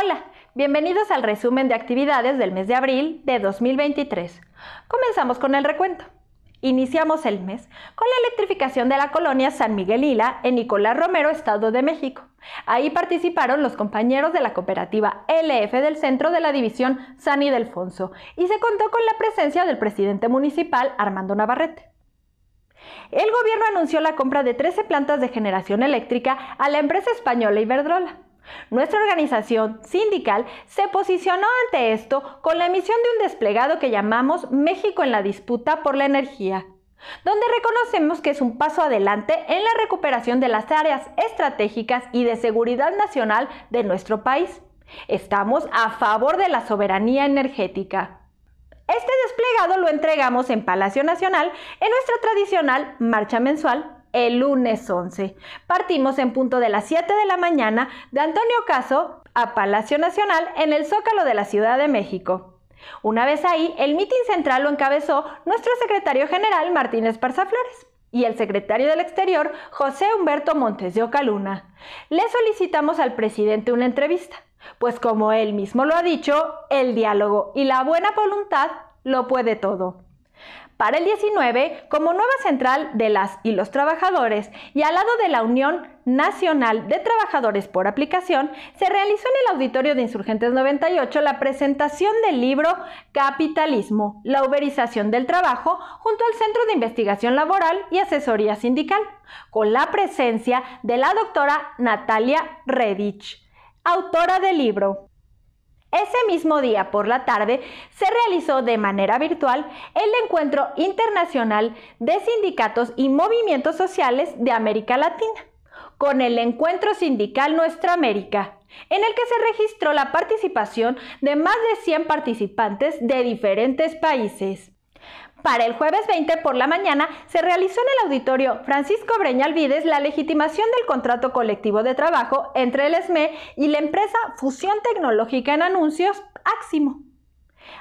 Hola, bienvenidos al resumen de actividades del mes de abril de 2023. Comenzamos con el recuento. Iniciamos el mes con la electrificación de la colonia San Miguel Hila en Nicolás Romero, Estado de México. Ahí participaron los compañeros de la cooperativa LF del centro de la división San Ildefonso y se contó con la presencia del presidente municipal Armando Navarrete. El gobierno anunció la compra de 13 plantas de generación eléctrica a la empresa española Iberdrola. Nuestra organización sindical se posicionó ante esto con la emisión de un desplegado que llamamos México en la disputa por la energía, donde reconocemos que es un paso adelante en la recuperación de las áreas estratégicas y de seguridad nacional de nuestro país. Estamos a favor de la soberanía energética. Este desplegado lo entregamos en Palacio Nacional en nuestra tradicional marcha mensual el lunes 11. Partimos en punto de las 7 de la mañana de Antonio Caso a Palacio Nacional en el Zócalo de la Ciudad de México. Una vez ahí, el mitin central lo encabezó nuestro secretario general Martínez Esparza Flores y el secretario del Exterior José Humberto Montes de Ocaluna. Le solicitamos al presidente una entrevista, pues como él mismo lo ha dicho, el diálogo y la buena voluntad lo puede todo. Para el 19, como nueva central de las y los trabajadores y al lado de la Unión Nacional de Trabajadores por Aplicación, se realizó en el Auditorio de Insurgentes 98 la presentación del libro Capitalismo, la uberización del trabajo, junto al Centro de Investigación Laboral y Asesoría Sindical, con la presencia de la doctora Natalia Redich, autora del libro. Ese mismo día por la tarde se realizó de manera virtual el Encuentro Internacional de Sindicatos y Movimientos Sociales de América Latina, con el Encuentro Sindical Nuestra América, en el que se registró la participación de más de 100 participantes de diferentes países. Para el jueves 20 por la mañana se realizó en el auditorio Francisco Breñalvides la legitimación del contrato colectivo de trabajo entre el SME y la empresa Fusión Tecnológica en Anuncios, Aximo.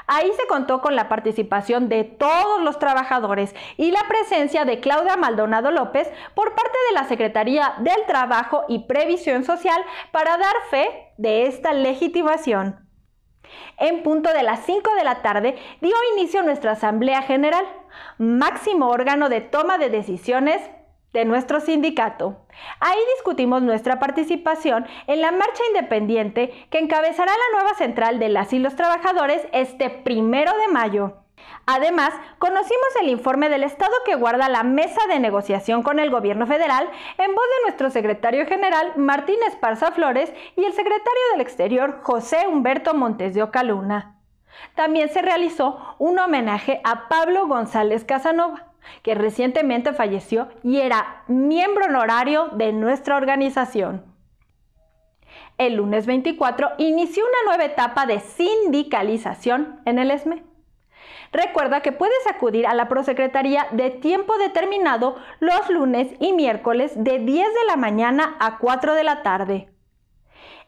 Ahí se contó con la participación de todos los trabajadores y la presencia de Claudia Maldonado López por parte de la Secretaría del Trabajo y Previsión Social para dar fe de esta legitimación. En punto de las 5 de la tarde dio inicio nuestra Asamblea General, máximo órgano de toma de decisiones de nuestro sindicato. Ahí discutimos nuestra participación en la marcha independiente que encabezará la nueva central de las y los trabajadores este primero de mayo. Además, conocimos el informe del Estado que guarda la mesa de negociación con el gobierno federal en voz de nuestro secretario general Martín Esparza Flores y el secretario del Exterior José Humberto Montes de Ocaluna. También se realizó un homenaje a Pablo González Casanova, que recientemente falleció y era miembro honorario de nuestra organización. El lunes 24 inició una nueva etapa de sindicalización en el ESME. Recuerda que puedes acudir a la prosecretaría de tiempo determinado los lunes y miércoles de 10 de la mañana a 4 de la tarde.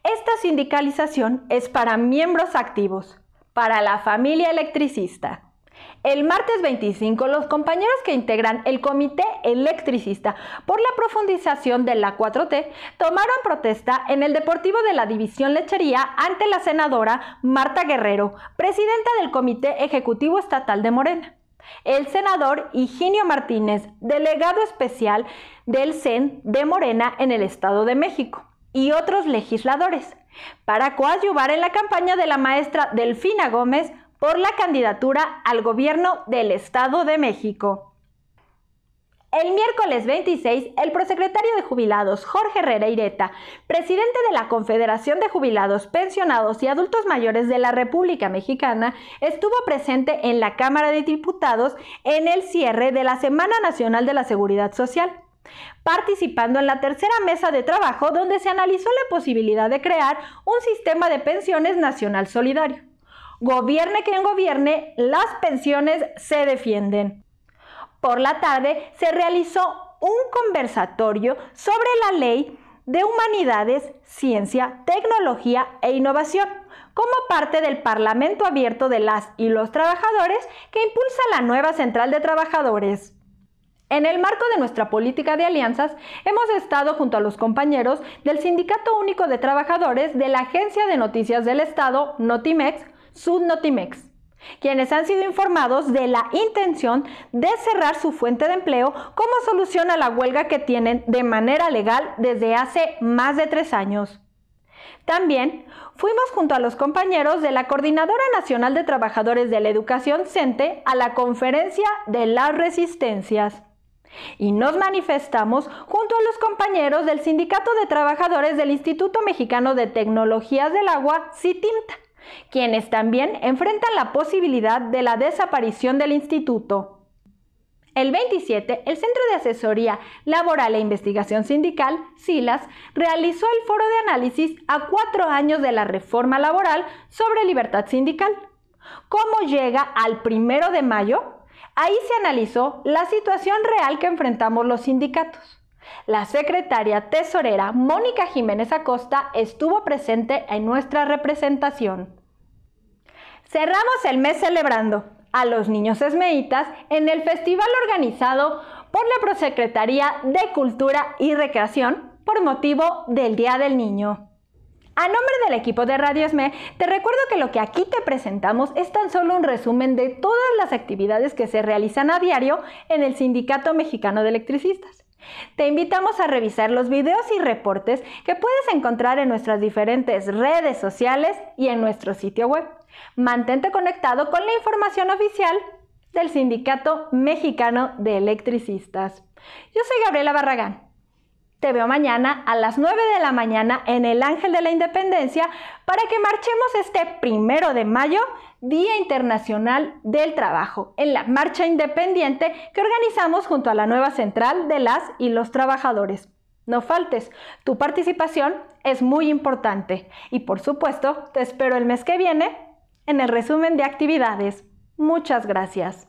Esta sindicalización es para miembros activos, para la familia electricista. El martes 25, los compañeros que integran el Comité Electricista por la profundización de la 4T tomaron protesta en el Deportivo de la División Lechería ante la senadora Marta Guerrero, presidenta del Comité Ejecutivo Estatal de Morena. El senador Higinio Martínez, delegado especial del CEN de Morena en el Estado de México, y otros legisladores, para coadyuvar en la campaña de la maestra Delfina Gómez por la candidatura al gobierno del Estado de México. El miércoles 26, el prosecretario de Jubilados, Jorge Herrera Ireta, presidente de la Confederación de Jubilados, Pensionados y Adultos Mayores de la República Mexicana, estuvo presente en la Cámara de Diputados en el cierre de la Semana Nacional de la Seguridad Social participando en la tercera mesa de trabajo donde se analizó la posibilidad de crear un sistema de pensiones nacional solidario. Gobierne quien gobierne, las pensiones se defienden. Por la tarde se realizó un conversatorio sobre la ley de Humanidades, Ciencia, Tecnología e Innovación, como parte del Parlamento Abierto de las y los Trabajadores que impulsa la nueva Central de Trabajadores. En el marco de nuestra política de alianzas, hemos estado junto a los compañeros del Sindicato Único de Trabajadores de la Agencia de Noticias del Estado, Notimex, Sudnotimex, quienes han sido informados de la intención de cerrar su fuente de empleo como solución a la huelga que tienen de manera legal desde hace más de tres años. También fuimos junto a los compañeros de la Coordinadora Nacional de Trabajadores de la Educación CENTE a la conferencia de las resistencias. Y nos manifestamos junto a los compañeros del Sindicato de Trabajadores del Instituto Mexicano de Tecnologías del Agua, CITIMTA quienes también enfrentan la posibilidad de la desaparición del instituto. El 27, el Centro de Asesoría Laboral e Investigación Sindical, SILAS, realizó el foro de análisis a cuatro años de la reforma laboral sobre libertad sindical. ¿Cómo llega al primero de mayo? Ahí se analizó la situación real que enfrentamos los sindicatos. La secretaria tesorera Mónica Jiménez Acosta estuvo presente en nuestra representación. Cerramos el mes celebrando a los niños esmeitas en el festival organizado por la Prosecretaría de Cultura y Recreación por motivo del Día del Niño. A nombre del equipo de Radio Esme, te recuerdo que lo que aquí te presentamos es tan solo un resumen de todas las actividades que se realizan a diario en el Sindicato Mexicano de Electricistas. Te invitamos a revisar los videos y reportes que puedes encontrar en nuestras diferentes redes sociales y en nuestro sitio web. Mantente conectado con la información oficial del Sindicato Mexicano de Electricistas. Yo soy Gabriela Barragán. Te veo mañana a las 9 de la mañana en el Ángel de la Independencia para que marchemos este primero de mayo, Día Internacional del Trabajo, en la marcha independiente que organizamos junto a la nueva central de las y los trabajadores. No faltes, tu participación es muy importante y por supuesto te espero el mes que viene en el resumen de actividades. Muchas gracias.